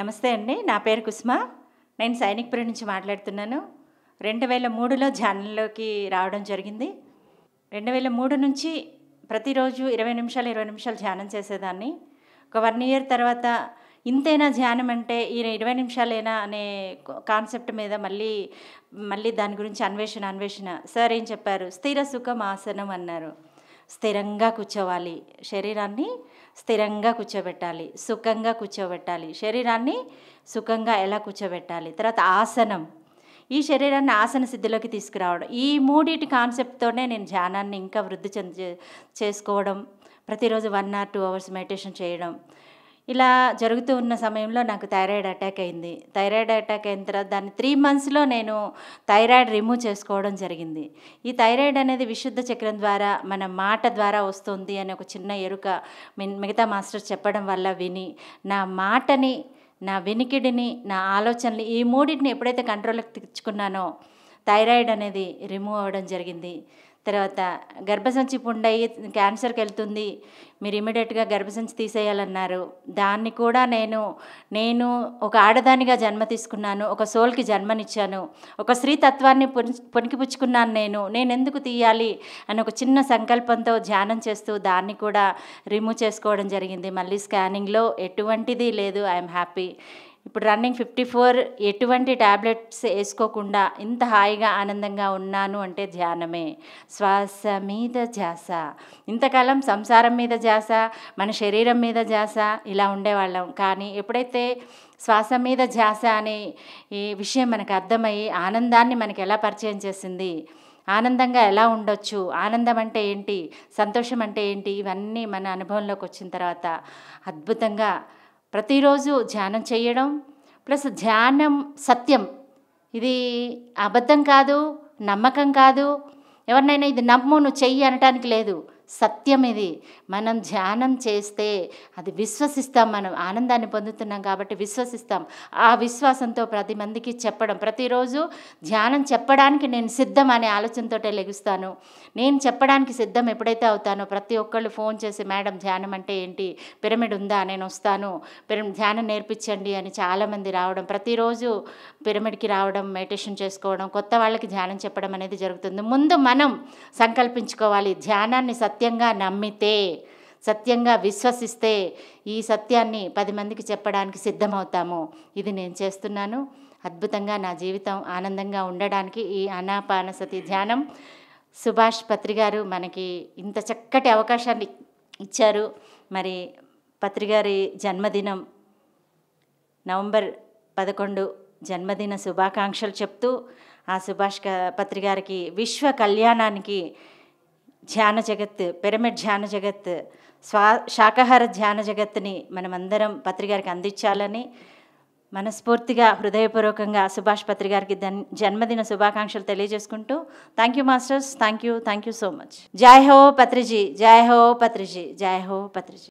నమస్తే అండి నా పేరు కుస్మ నేను సైనిక్పురి నుంచి మాట్లాడుతున్నాను రెండు వేల మూడులో ఛానల్లోకి రావడం జరిగింది రెండు వేల మూడు నుంచి ప్రతిరోజు ఇరవై నిమిషాలు ఇరవై నిమిషాలు ధ్యానం చేసేదాన్ని ఒక వన్ ఇయర్ తర్వాత ఇంతైనా ధ్యానం అంటే ఈ ఇరవై నిమిషాలైనా అనే కాన్సెప్ట్ మీద మళ్ళీ మళ్ళీ దాని గురించి అన్వేషణ అన్వేషణ సార్ ఏం చెప్పారు స్థిర సుఖం ఆసనం అన్నారు స్థిరంగా కూర్చోవాలి శరీరాన్ని స్థిరంగా కూర్చోబెట్టాలి సుఖంగా కూర్చోబెట్టాలి శరీరాన్ని సుఖంగా ఎలా కూర్చోబెట్టాలి తర్వాత ఆసనం ఈ శరీరాన్ని ఆసన సిద్ధిలోకి తీసుకురావడం ఈ మూడింటి కాన్సెప్ట్తోనే నేను ధ్యానాన్ని ఇంకా వృద్ధి చెంది చేసుకోవడం ప్రతిరోజు one or two hours meditation చేయడం ఇలా జరుగుతూ ఉన్న సమయంలో నాకు థైరాయిడ్ అటాక్ అయింది థైరాయిడ్ అటాక్ అయిన తర్వాత దాన్ని త్రీ మంత్స్లో నేను థైరాయిడ్ రిమూవ్ చేసుకోవడం జరిగింది ఈ థైరాయిడ్ అనేది విశుద్ధ చక్రం ద్వారా మన మాట ద్వారా వస్తుంది అనే ఒక చిన్న ఎరుక మిగతా మాస్టర్ చెప్పడం వల్ల విని నా మాటని నా వినికిడిని నా ఆలోచనలు ఈ మూడింటిని ఎప్పుడైతే కంట్రోల్కి తెచ్చుకున్నానో థైరాయిడ్ అనేది రిమూవ్ అవ్వడం జరిగింది తర్వాత గర్భసంచి పుండయి క్యాన్సర్కి వెళ్తుంది మీరు ఇమీడియట్గా గర్భసంచి తీసేయాలన్నారు దాన్ని కూడా నేను నేను ఒక ఆడదానిగా జన్మ తీసుకున్నాను ఒక సోల్కి జన్మనిచ్చాను ఒక స్త్రీ తత్వాన్ని పుణికిపుచ్చుకున్నాను నేను నేను ఎందుకు తీయాలి అని ఒక చిన్న సంకల్పంతో ధ్యానం చేస్తూ దాన్ని కూడా రిమూవ్ చేసుకోవడం జరిగింది మళ్ళీ స్కానింగ్లో ఎటువంటిది లేదు ఐఎమ్ హ్యాపీ ఇప్పుడు రన్నింగ్ ఫిఫ్టీ ఫోర్ ఎటువంటి ట్యాబ్లెట్స్ వేసుకోకుండా ఇంత హాయిగా ఆనందంగా ఉన్నాను అంటే ధ్యానమే శ్వాస మీద జాస ఇంతకాలం సంసారం మీద జాస మన శరీరం మీద జాస ఇలా ఉండేవాళ్ళం కానీ ఎప్పుడైతే శ్వాస మీద జాస అనే ఈ విషయం మనకు అర్థమయ్యి ఆనందాన్ని మనకి ఎలా పరిచయం చేసింది ఆనందంగా ఎలా ఉండొచ్చు ఆనందం అంటే ఏంటి సంతోషం అంటే ఏంటి ఇవన్నీ మన అనుభవంలోకి వచ్చిన తర్వాత అద్భుతంగా ప్రతిరోజు ధ్యానం చేయడం ప్లస్ ధ్యానం సత్యం ఇది అబద్ధం కాదు నమ్మకం కాదు ఎవరినైనా ఇది నమ్ము నువ్వు చెయ్యి అనటానికి లేదు సత్యం ఇది మనం ధ్యానం చేస్తే అది విశ్వసిస్తాం మనం ఆనందాన్ని పొందుతున్నాం కాబట్టి విశ్వసిస్తాం ఆ విశ్వాసంతో ప్రతి మందికి చెప్పడం ప్రతిరోజు ధ్యానం చెప్పడానికి నేను సిద్ధం అనే ఆలోచనతో లెగుస్తాను నేను చెప్పడానికి సిద్ధం ఎప్పుడైతే అవుతానో ప్రతి ఒక్కళ్ళు ఫోన్ చేసి మేడం ధ్యానం అంటే ఏంటి పిరమిడ్ ఉందా నేను వస్తాను పిరమిడ్ ధ్యానం నేర్పించండి అని చాలామంది రావడం ప్రతిరోజు పిరమిడ్కి రావడం మెడిటేషన్ చేసుకోవడం కొత్త వాళ్ళకి ధ్యానం చెప్పడం అనేది జరుగుతుంది ముందు మనం సంకల్పించుకోవాలి ధ్యానాన్ని సత్ సత్యంగా నమ్మితే సత్యంగా విశ్వసిస్తే ఈ సత్యాన్ని పది మందికి చెప్పడానికి సిద్ధమవుతాము ఇది నేను చేస్తున్నాను అద్భుతంగా నా జీవితం ఆనందంగా ఉండడానికి ఈ అనాపానసతి ధ్యానం సుభాష్ పత్రి గారు మనకి ఇంత చక్కటి అవకాశాన్ని ఇచ్చారు మరి పత్రి గారి జన్మదినం నవంబర్ పదకొండు జన్మదిన శుభాకాంక్షలు చెప్తూ ఆ సుభాష్ పత్రి గారికి విశ్వ కళ్యాణానికి ధ్యాన జగత్ పిరమిడ్ ధ్యాన జగత్ స్వా శాకాహార ధ్యాన జగత్తుని మనమందరం పత్రికారికి అందించాలని మనస్ఫూర్తిగా హృదయపూర్వకంగా సుభాష్ పత్రి గారికి జన్మదిన శుభాకాంక్షలు తెలియజేసుకుంటూ thank you masters thank you thank you so much జై హో పత్రిజీ జై హో పత్రిజీ జై హో పత్రిజీ